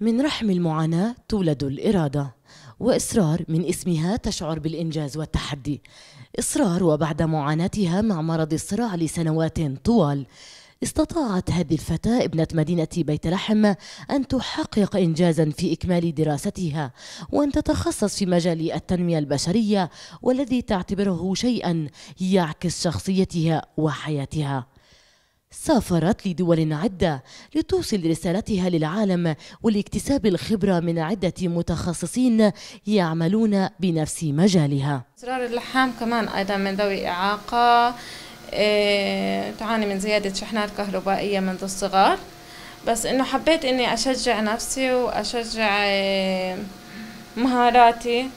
من رحم المعاناة تولد الإرادة وإصرار من اسمها تشعر بالإنجاز والتحدي إصرار وبعد معاناتها مع مرض الصراع لسنوات طوال استطاعت هذه الفتاة ابنة مدينة بيت لحم أن تحقق إنجازا في إكمال دراستها وأن تتخصص في مجال التنمية البشرية والذي تعتبره شيئا يعكس شخصيتها وحياتها سافرت لدول عدة لتوصل رسالتها للعالم ولاكتساب الخبرة من عدة متخصصين يعملون بنفس مجالها أسرار اللحام كمان أيضا من ذوي إعاقة إيه، تعاني من زيادة شحنات كهربائية منذ الصغر بس إنه حبيت إني أشجع نفسي وأشجع إيه، مهاراتي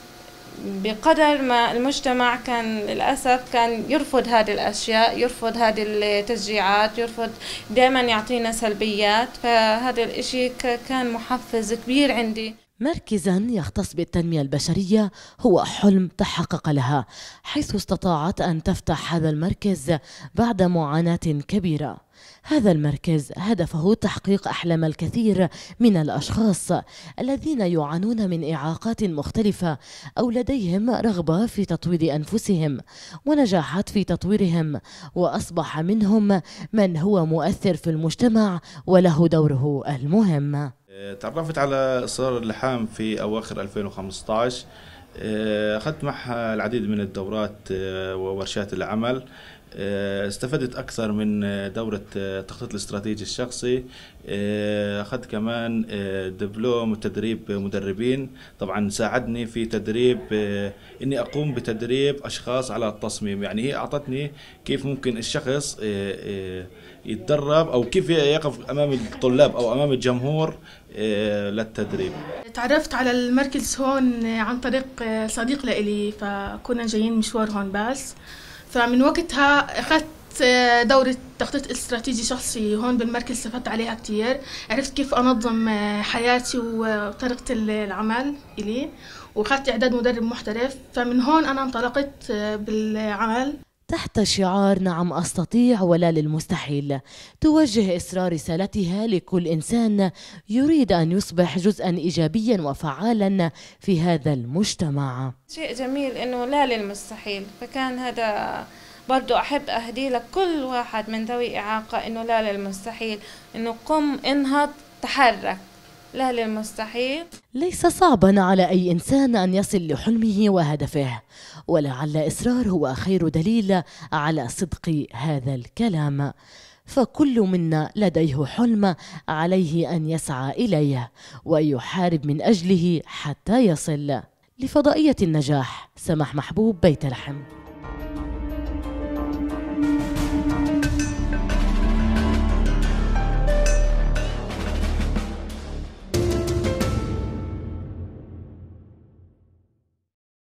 بقدر ما المجتمع كان للأسف كان يرفض هذه الأشياء يرفض هذه التشجيعات يرفض دائما يعطينا سلبيات فهذا الإشي كان محفز كبير عندي مركزا يختص بالتنمية البشرية هو حلم تحقق لها حيث استطاعت أن تفتح هذا المركز بعد معاناة كبيرة هذا المركز هدفه تحقيق أحلام الكثير من الأشخاص الذين يعانون من إعاقات مختلفة أو لديهم رغبة في تطوير أنفسهم ونجاحات في تطويرهم وأصبح منهم من هو مؤثر في المجتمع وله دوره المهم آه، تعرفت على إصرار اللحام في أواخر 2015 آه، أخذت معها العديد من الدورات آه، وورشات العمل آه، استفدت أكثر من آه، دورة آه، التخطيط الاستراتيجي الشخصي أخذت كمان دبلوم وتدريب مدربين طبعا ساعدني في تدريب أني أقوم بتدريب أشخاص على التصميم يعني هي أعطتني كيف ممكن الشخص يتدرب أو كيف يقف أمام الطلاب أو أمام الجمهور للتدريب تعرفت على المركز هون عن طريق صديق لإلي فكنا جايين مشوار هون بس فمن وقتها أخذت آه، دورة تخطيط استراتيجي شخصي هون بالمركز استفدت عليها كتير عرفت كيف أنظم آه، حياتي وطريقة العمل إلي وأخذت إعداد مدرب محترف فمن هون أنا انطلقت آه، بالعمل تحت شعار نعم أستطيع ولا للمستحيل توجه إسراء رسالتها لكل إنسان يريد أن يصبح جزءا إيجابيا وفعالا في هذا المجتمع شيء جميل أنه لا للمستحيل فكان هذا برضو أحب أهدي لكل واحد من ذوي إعاقة أنه لا للمستحيل أنه قم انهض تحرك لا للمستحيل ليس صعبا على أي إنسان أن يصل لحلمه وهدفه ولعل إصرار هو خير دليل على صدق هذا الكلام فكل منا لديه حلم عليه أن يسعى إليه ويحارب من أجله حتى يصل لفضائية النجاح سمح محبوب بيت لحم